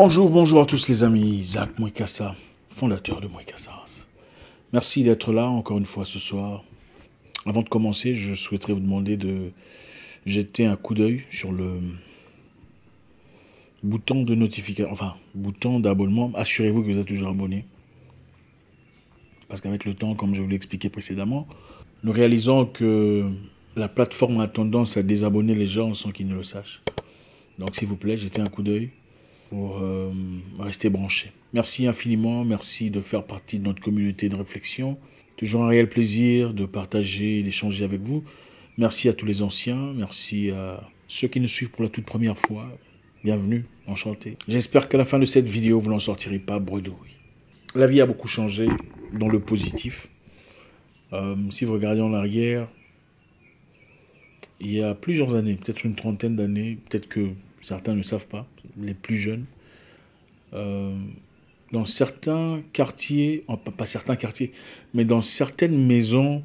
Bonjour, bonjour à tous les amis. Zach Mouikassa, fondateur de Mouikassa. Merci d'être là encore une fois ce soir. Avant de commencer, je souhaiterais vous demander de jeter un coup d'œil sur le bouton de notification, enfin, bouton d'abonnement. Assurez-vous que vous êtes toujours abonné. Parce qu'avec le temps, comme je vous l'ai expliqué précédemment, nous réalisons que la plateforme a tendance à désabonner les gens sans qu'ils ne le sachent. Donc s'il vous plaît, jetez un coup d'œil pour euh, rester branché. Merci infiniment, merci de faire partie de notre communauté de réflexion. Toujours un réel plaisir de partager et d'échanger avec vous. Merci à tous les anciens, merci à ceux qui nous suivent pour la toute première fois. Bienvenue, enchanté. J'espère qu'à la fin de cette vidéo, vous n'en sortirez pas bredouille. La vie a beaucoup changé, dans le positif. Euh, si vous regardez en arrière, il y a plusieurs années, peut-être une trentaine d'années, peut-être que certains ne savent pas, les plus jeunes. Euh, dans certains quartiers, oh, pas certains quartiers, mais dans certaines maisons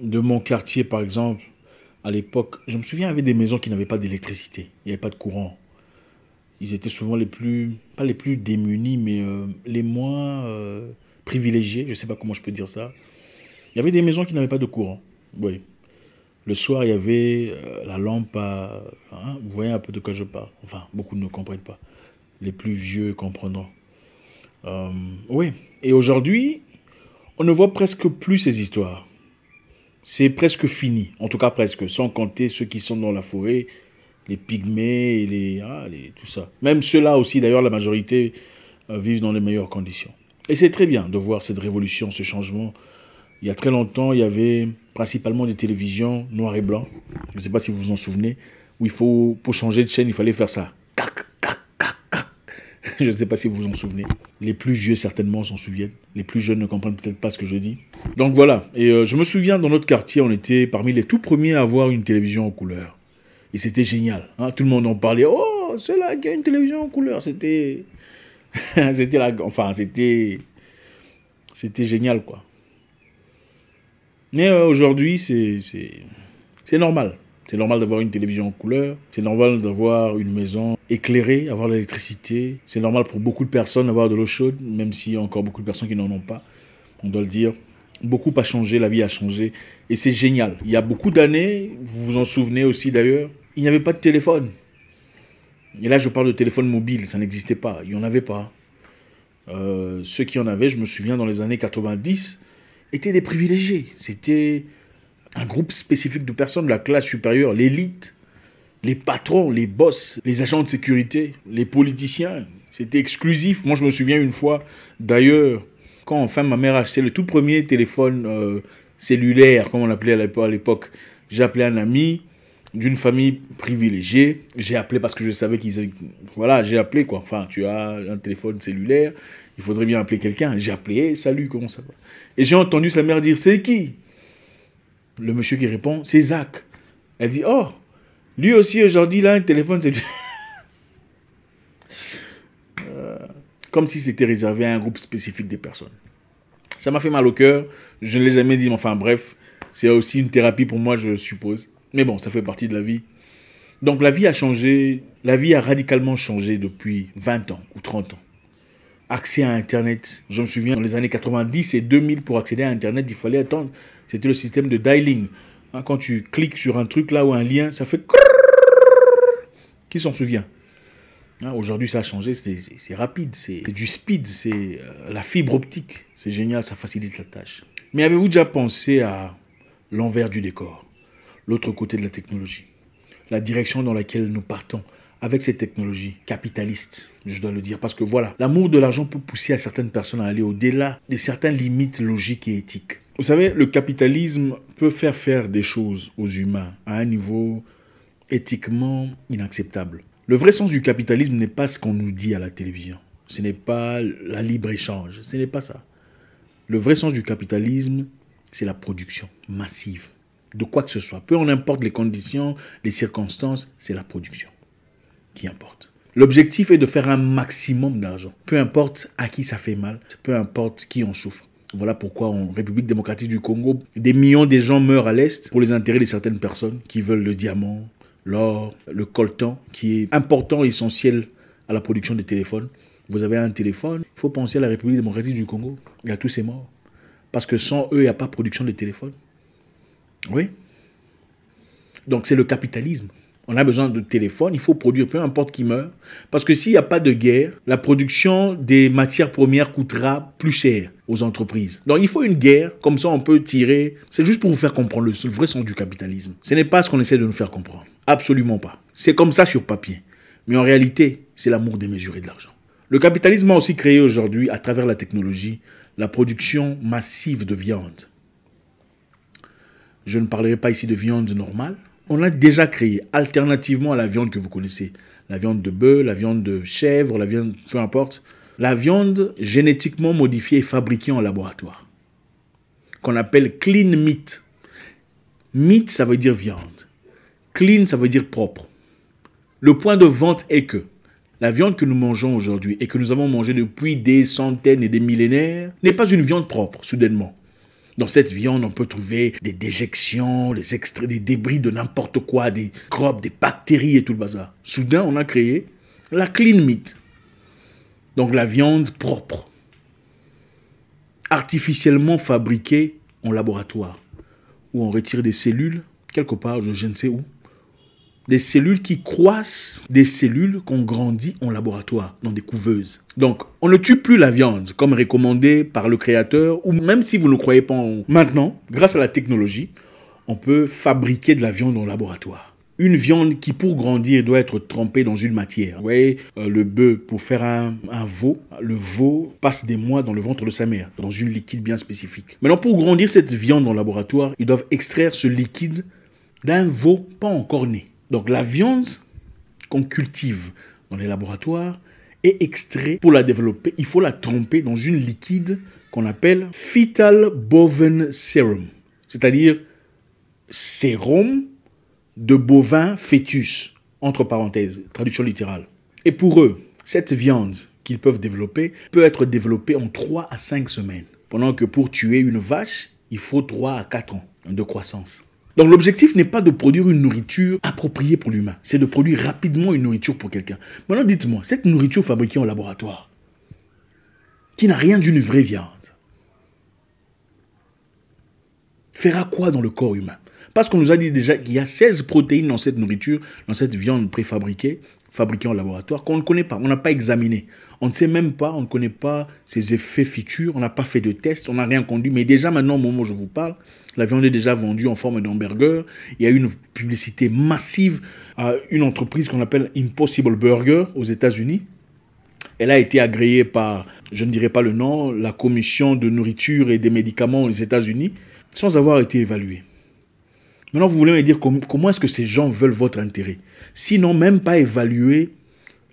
de mon quartier, par exemple, à l'époque, je me souviens, il y avait des maisons qui n'avaient pas d'électricité, il n'y avait pas de courant. Ils étaient souvent les plus, pas les plus démunis, mais euh, les moins euh, privilégiés, je ne sais pas comment je peux dire ça. Il y avait des maisons qui n'avaient pas de courant, oui. Le soir, il y avait la lampe à Hein, vous voyez un peu de quoi je parle. Enfin, beaucoup ne comprennent pas. Les plus vieux comprendront. Euh, oui. Et aujourd'hui, on ne voit presque plus ces histoires. C'est presque fini. En tout cas, presque. Sans compter ceux qui sont dans la forêt, les pygmées, et les, ah, les, tout ça. Même ceux-là aussi, d'ailleurs, la majorité euh, vivent dans les meilleures conditions. Et c'est très bien de voir cette révolution, ce changement. Il y a très longtemps, il y avait principalement des télévisions noires et blancs. Je ne sais pas si vous vous en souvenez où il faut, pour changer de chaîne, il fallait faire ça. je ne sais pas si vous vous en souvenez. Les plus vieux, certainement, s'en souviennent. Les plus jeunes ne comprennent peut-être pas ce que je dis. Donc voilà. Et euh, je me souviens, dans notre quartier, on était parmi les tout premiers à avoir une télévision en couleur. Et c'était génial. Hein. Tout le monde en parlait. Oh, c'est là qu'il y a une télévision en couleur. C'était. c'était la. Enfin, c'était. C'était génial, quoi. Mais euh, aujourd'hui, c'est. C'est normal. C'est normal d'avoir une télévision en couleur, c'est normal d'avoir une maison éclairée, avoir l'électricité, c'est normal pour beaucoup de personnes d'avoir de l'eau chaude, même s'il y a encore beaucoup de personnes qui n'en ont pas. On doit le dire, beaucoup a changé, la vie a changé, et c'est génial. Il y a beaucoup d'années, vous vous en souvenez aussi d'ailleurs, il n'y avait pas de téléphone. Et là, je parle de téléphone mobile, ça n'existait pas, il n'y en avait pas. Euh, ceux qui en avaient, je me souviens, dans les années 90, étaient des privilégiés. C'était un groupe spécifique de personnes, de la classe supérieure, l'élite, les patrons, les boss, les agents de sécurité, les politiciens. C'était exclusif. Moi, je me souviens une fois, d'ailleurs, quand enfin ma mère achetait le tout premier téléphone euh, cellulaire, comme on l'appelait à l'époque, j'ai appelé un ami d'une famille privilégiée. J'ai appelé parce que je savais qu'ils... Voilà, j'ai appelé quoi. Enfin, tu as un téléphone cellulaire, il faudrait bien appeler quelqu'un. J'ai appelé, salut, comment ça va Et j'ai entendu sa mère dire, c'est qui le monsieur qui répond, c'est Zach. Elle dit, oh, lui aussi aujourd'hui, il a un téléphone, c'est euh, comme si c'était réservé à un groupe spécifique de personnes. Ça m'a fait mal au cœur, je ne l'ai jamais dit, mais enfin bref, c'est aussi une thérapie pour moi, je suppose. Mais bon, ça fait partie de la vie. Donc la vie a changé, la vie a radicalement changé depuis 20 ans ou 30 ans accès à Internet. Je me souviens, dans les années 90 et 2000, pour accéder à Internet, il fallait attendre. C'était le système de dialing. Hein, quand tu cliques sur un truc là ou un lien, ça fait... Qui s'en souvient Aujourd'hui, ça a changé, c'est rapide, c'est du speed, c'est la fibre optique. C'est génial, ça facilite la tâche. Mais avez-vous déjà pensé à l'envers du décor, l'autre côté de la technologie, la direction dans laquelle nous partons avec ces technologies capitalistes, je dois le dire. Parce que voilà, l'amour de l'argent peut pousser à certaines personnes à aller au-delà de certaines limites logiques et éthiques. Vous savez, le capitalisme peut faire faire des choses aux humains à un niveau éthiquement inacceptable. Le vrai sens du capitalisme n'est pas ce qu'on nous dit à la télévision. Ce n'est pas la libre-échange. Ce n'est pas ça. Le vrai sens du capitalisme, c'est la production massive de quoi que ce soit. Peu en importe les conditions, les circonstances, c'est la production qui importe. L'objectif est de faire un maximum d'argent, peu importe à qui ça fait mal, peu importe qui en souffre. Voilà pourquoi en République démocratique du Congo, des millions de gens meurent à l'Est pour les intérêts de certaines personnes qui veulent le diamant, l'or, le coltan, qui est important et essentiel à la production des téléphones. Vous avez un téléphone, il faut penser à la République démocratique du Congo et à tous ces morts. Parce que sans eux, il n'y a pas production de téléphones. Oui. Donc c'est le capitalisme. On a besoin de téléphone. il faut produire peu importe qui meurt. Parce que s'il n'y a pas de guerre, la production des matières premières coûtera plus cher aux entreprises. Donc il faut une guerre, comme ça on peut tirer. C'est juste pour vous faire comprendre le vrai sens du capitalisme. Ce n'est pas ce qu'on essaie de nous faire comprendre. Absolument pas. C'est comme ça sur papier. Mais en réalité, c'est l'amour démesuré de l'argent. Le capitalisme a aussi créé aujourd'hui, à travers la technologie, la production massive de viande. Je ne parlerai pas ici de viande normale, on a déjà créé, alternativement à la viande que vous connaissez. La viande de bœuf, la viande de chèvre, la viande, peu importe. La viande génétiquement modifiée et fabriquée en laboratoire, qu'on appelle clean meat. Meat, ça veut dire viande. Clean, ça veut dire propre. Le point de vente est que la viande que nous mangeons aujourd'hui et que nous avons mangée depuis des centaines et des millénaires n'est pas une viande propre, soudainement. Dans cette viande, on peut trouver des déjections, des extraits, des débris de n'importe quoi, des crops, des bactéries et tout le bazar. Soudain, on a créé la clean meat. Donc la viande propre, artificiellement fabriquée en laboratoire, où on retire des cellules, quelque part, je ne sais où, des cellules qui croissent, des cellules qu'on grandit en laboratoire, dans des couveuses. Donc, on ne tue plus la viande, comme recommandé par le créateur, ou même si vous ne croyez pas en... Maintenant, grâce à la technologie, on peut fabriquer de la viande en laboratoire. Une viande qui, pour grandir, doit être trempée dans une matière. Vous voyez, euh, le bœuf, pour faire un, veau, le veau passe des mois dans le ventre de sa mère, dans une liquide bien spécifique. Maintenant, pour grandir cette viande en laboratoire, ils doivent extraire ce liquide d'un veau pas encore né. Donc la viande qu'on cultive dans les laboratoires est extraite pour la développer. Il faut la tremper dans une liquide qu'on appelle fetal bovine serum, c'est-à-dire sérum de bovin fœtus, entre parenthèses, traduction littérale. Et pour eux, cette viande qu'ils peuvent développer peut être développée en 3 à 5 semaines, pendant que pour tuer une vache, il faut 3 à 4 ans de croissance. Donc l'objectif n'est pas de produire une nourriture appropriée pour l'humain, c'est de produire rapidement une nourriture pour quelqu'un. Maintenant dites-moi, cette nourriture fabriquée en laboratoire, qui n'a rien d'une vraie viande, fera quoi dans le corps humain parce qu'on nous a dit déjà qu'il y a 16 protéines dans cette nourriture, dans cette viande préfabriquée, fabriquée en laboratoire, qu'on ne connaît pas, on n'a pas examiné. On ne sait même pas, on ne connaît pas ses effets futurs, on n'a pas fait de tests, on n'a rien conduit. Mais déjà maintenant, au moment où je vous parle, la viande est déjà vendue en forme d'hamburger. Il y a eu une publicité massive à une entreprise qu'on appelle Impossible Burger aux États-Unis. Elle a été agréée par, je ne dirais pas le nom, la Commission de nourriture et des médicaments aux États-Unis, sans avoir été évaluée. Maintenant, vous voulez me dire comment, est-ce que ces gens veulent votre intérêt sinon même pas évaluer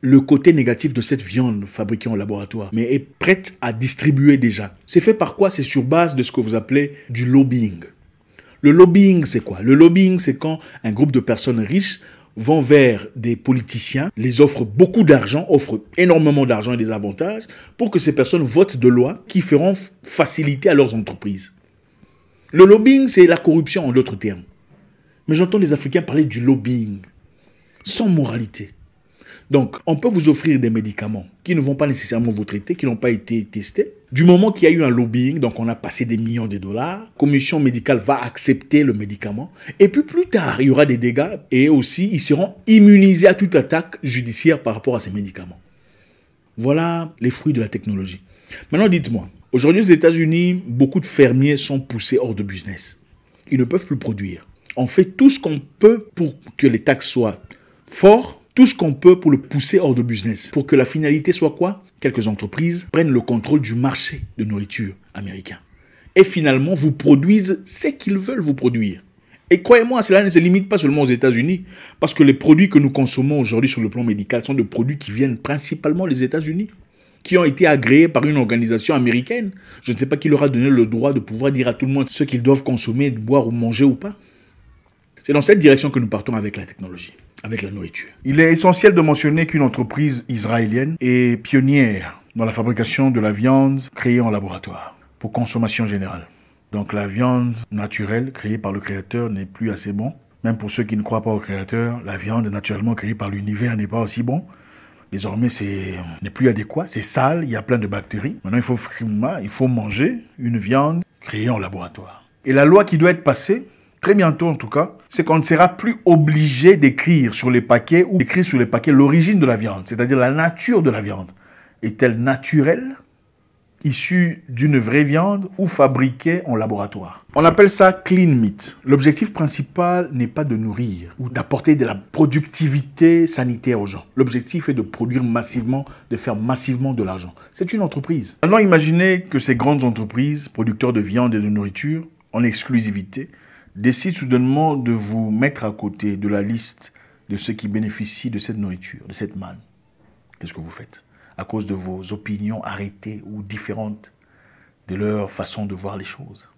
le côté négatif de cette viande fabriquée en laboratoire, mais est prête à distribuer déjà. C'est fait par quoi C'est sur base de ce que vous appelez du lobbying. Le lobbying, c'est quoi Le lobbying, c'est quand un groupe de personnes riches vont vers des politiciens, les offrent beaucoup d'argent, offrent énormément d'argent et des avantages pour que ces personnes votent de lois qui feront faciliter à leurs entreprises. Le lobbying, c'est la corruption en d'autres termes. Mais j'entends les Africains parler du lobbying, sans moralité. Donc, on peut vous offrir des médicaments qui ne vont pas nécessairement vous traiter, qui n'ont pas été testés. Du moment qu'il y a eu un lobbying, donc on a passé des millions de dollars, la commission médicale va accepter le médicament. Et puis plus tard, il y aura des dégâts et aussi ils seront immunisés à toute attaque judiciaire par rapport à ces médicaments. Voilà les fruits de la technologie. Maintenant, dites-moi, aujourd'hui aux États-Unis, beaucoup de fermiers sont poussés hors de business. Ils ne peuvent plus produire. On fait tout ce qu'on peut pour que les taxes soient fortes, tout ce qu'on peut pour le pousser hors de business, pour que la finalité soit quoi Quelques entreprises prennent le contrôle du marché de nourriture américain et finalement vous produisent ce qu'ils veulent vous produire. Et croyez-moi, cela ne se limite pas seulement aux États-Unis, parce que les produits que nous consommons aujourd'hui sur le plan médical sont des produits qui viennent principalement des États-Unis, qui ont été agréés par une organisation américaine. Je ne sais pas qui leur a donné le droit de pouvoir dire à tout le monde ce qu'ils doivent consommer, boire ou manger ou pas. C'est dans cette direction que nous partons avec la technologie, avec la nourriture. Il est essentiel de mentionner qu'une entreprise israélienne est pionnière dans la fabrication de la viande créée en laboratoire pour consommation générale. Donc la viande naturelle créée par le créateur n'est plus assez bon. Même pour ceux qui ne croient pas au créateur, la viande naturellement créée par l'univers n'est pas aussi bon. Désormais, c'est n'est plus adéquat, c'est sale, il y a plein de bactéries. Maintenant, il faut il faut manger une viande créée en laboratoire. Et la loi qui doit être passée très bientôt en tout cas, c'est qu'on ne sera plus obligé d'écrire sur les paquets ou d'écrire sur les paquets l'origine de la viande, c'est-à-dire la nature de la viande. Est-elle naturelle, issue d'une vraie viande ou fabriquée en laboratoire On appelle ça clean meat. L'objectif principal n'est pas de nourrir ou d'apporter de la productivité sanitaire aux gens. L'objectif est de produire massivement, de faire massivement de l'argent. C'est une entreprise. Maintenant, imaginez que ces grandes entreprises, producteurs de viande et de nourriture, en exclusivité, décide soudainement de vous mettre à côté de la liste de ceux qui bénéficient de cette nourriture, de cette manne, qu'est-ce que vous faites À cause de vos opinions arrêtées ou différentes de leur façon de voir les choses.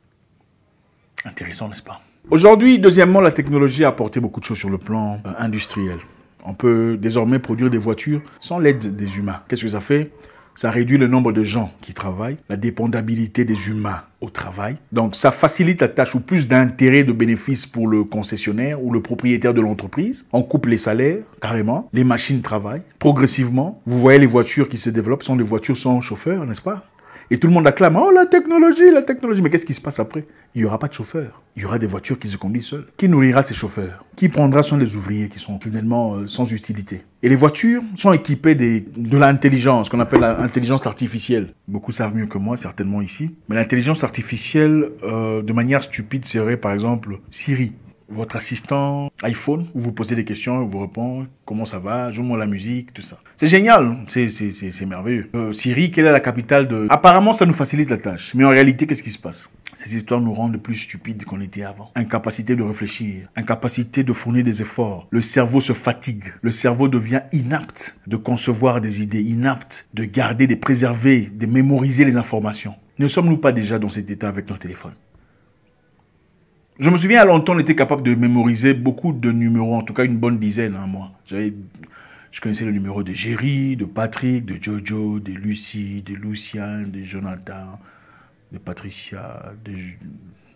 Intéressant, n'est-ce pas Aujourd'hui, deuxièmement, la technologie a apporté beaucoup de choses sur le plan euh, industriel. On peut désormais produire des voitures sans l'aide des humains. Qu'est-ce que ça fait ça réduit le nombre de gens qui travaillent, la dépendabilité des humains au travail. Donc ça facilite la tâche ou plus d'intérêt de bénéfices pour le concessionnaire ou le propriétaire de l'entreprise. On coupe les salaires carrément, les machines travaillent progressivement. Vous voyez les voitures qui se développent sont des voitures sans chauffeur, n'est-ce pas et tout le monde acclame, oh la technologie, la technologie. Mais qu'est-ce qui se passe après Il n'y aura pas de chauffeur. Il y aura des voitures qui se conduisent seules. Qui nourrira ces chauffeurs Qui prendra soin des ouvriers qui sont soudainement euh, sans utilité Et les voitures sont équipées de l'intelligence, qu'on appelle l'intelligence artificielle. Beaucoup savent mieux que moi, certainement ici. Mais l'intelligence artificielle, euh, de manière stupide, serait par exemple Siri votre assistant iPhone, vous posez des questions, vous répond comment ça va, joue-moi la musique, tout ça. C'est génial, hein. c'est merveilleux. Euh, Siri, quelle est la capitale de... Apparemment, ça nous facilite la tâche, mais en réalité, qu'est-ce qui se passe ces histoires nous rendent plus stupides qu'on était avant. Incapacité de réfléchir, incapacité de fournir des efforts. Le cerveau se fatigue, le cerveau devient inapte de concevoir des idées, inapte de garder, de préserver, de mémoriser les informations. Ne sommes-nous pas déjà dans cet état avec nos téléphones je me souviens, à longtemps, on était capable de mémoriser beaucoup de numéros, en tout cas une bonne dizaine, à hein, moi. Je connaissais le numéro de Jerry, de Patrick, de Jojo, de Lucie, de Lucien, de Jonathan, de Patricia, de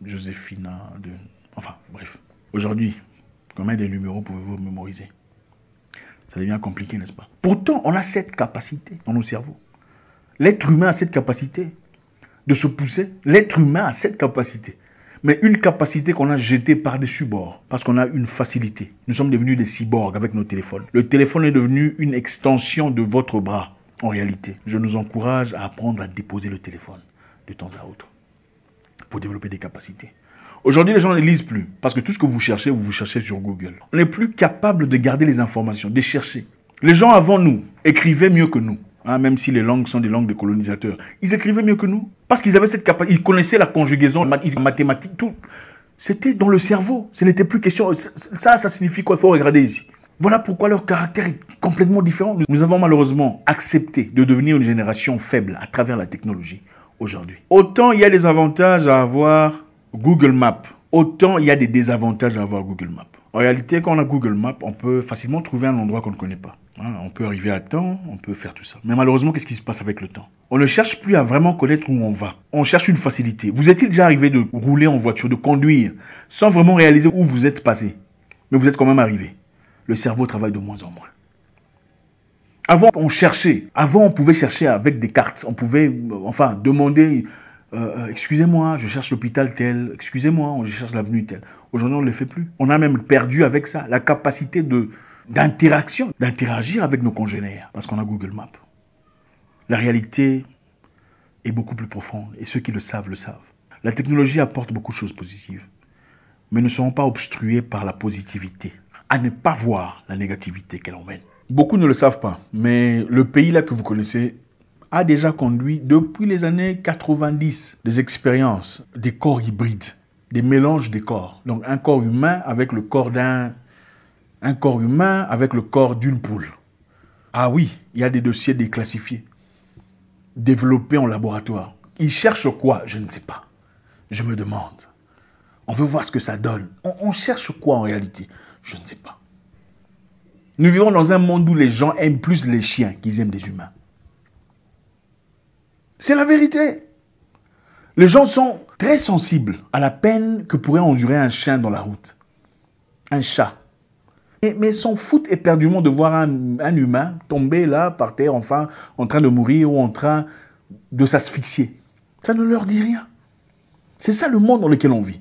Josefina, de... Enfin, bref. Aujourd'hui, combien de numéros pouvez-vous mémoriser Ça devient compliqué, n'est-ce pas Pourtant, on a cette capacité dans nos cerveaux. L'être humain a cette capacité de se pousser. L'être humain a cette capacité mais une capacité qu'on a jetée par-dessus bord, parce qu'on a une facilité. Nous sommes devenus des cyborgs avec nos téléphones. Le téléphone est devenu une extension de votre bras, en réalité. Je nous encourage à apprendre à déposer le téléphone de temps à autre, pour développer des capacités. Aujourd'hui, les gens ne lisent plus, parce que tout ce que vous cherchez, vous vous cherchez sur Google. On n'est plus capable de garder les informations, de chercher. Les gens avant nous écrivaient mieux que nous, hein, même si les langues sont des langues de colonisateurs. Ils écrivaient mieux que nous. Parce qu'ils avaient cette capacité, ils connaissaient la conjugaison mathématique, tout. C'était dans le cerveau. Ce n'était plus question. Ça, ça signifie quoi Il faut regarder ici. Voilà pourquoi leur caractère est complètement différent. Nous avons malheureusement accepté de devenir une génération faible à travers la technologie aujourd'hui. Autant il y a des avantages à avoir Google Maps, autant il y a des désavantages à avoir Google Maps. En réalité, quand on a Google Maps, on peut facilement trouver un endroit qu'on ne connaît pas on peut arriver à temps, on peut faire tout ça. Mais malheureusement, qu'est-ce qui se passe avec le temps On ne cherche plus à vraiment connaître où on va. On cherche une facilité. Vous êtes il déjà arrivé de rouler en voiture, de conduire, sans vraiment réaliser où vous êtes passé Mais vous êtes quand même arrivé. Le cerveau travaille de moins en moins. Avant, on cherchait. Avant, on pouvait chercher avec des cartes. On pouvait, euh, enfin, demander, euh, euh, excusez-moi, je cherche l'hôpital tel, excusez-moi, je cherche l'avenue tel. Aujourd'hui, on ne le fait plus. On a même perdu avec ça la capacité de, d'interaction, d'interagir avec nos congénères, parce qu'on a Google Maps. La réalité est beaucoup plus profonde, et ceux qui le savent le savent. La technologie apporte beaucoup de choses positives, mais ne seront pas obstrués par la positivité, à ne pas voir la négativité qu'elle emmène. Beaucoup ne le savent pas, mais le pays là que vous connaissez a déjà conduit depuis les années 90 des expériences des corps hybrides, des mélanges des corps. Donc un corps humain avec le corps d'un un corps humain avec le corps d'une poule. Ah oui, il y a des dossiers déclassifiés, développés en laboratoire. Ils cherchent quoi Je ne sais pas. Je me demande. On veut voir ce que ça donne. On, cherche quoi en réalité Je ne sais pas. Nous vivons dans un monde où les gens aiment plus les chiens qu'ils aiment les humains. C'est la vérité. Les gens sont très sensibles à la peine que pourrait endurer un chien dans la route. Un chat et, mais s'en foutent éperdument de voir un, humain tomber là, par terre, enfin, en train de mourir ou en train de s'asphyxier. Ça ne leur dit rien. C'est ça le monde dans lequel on vit.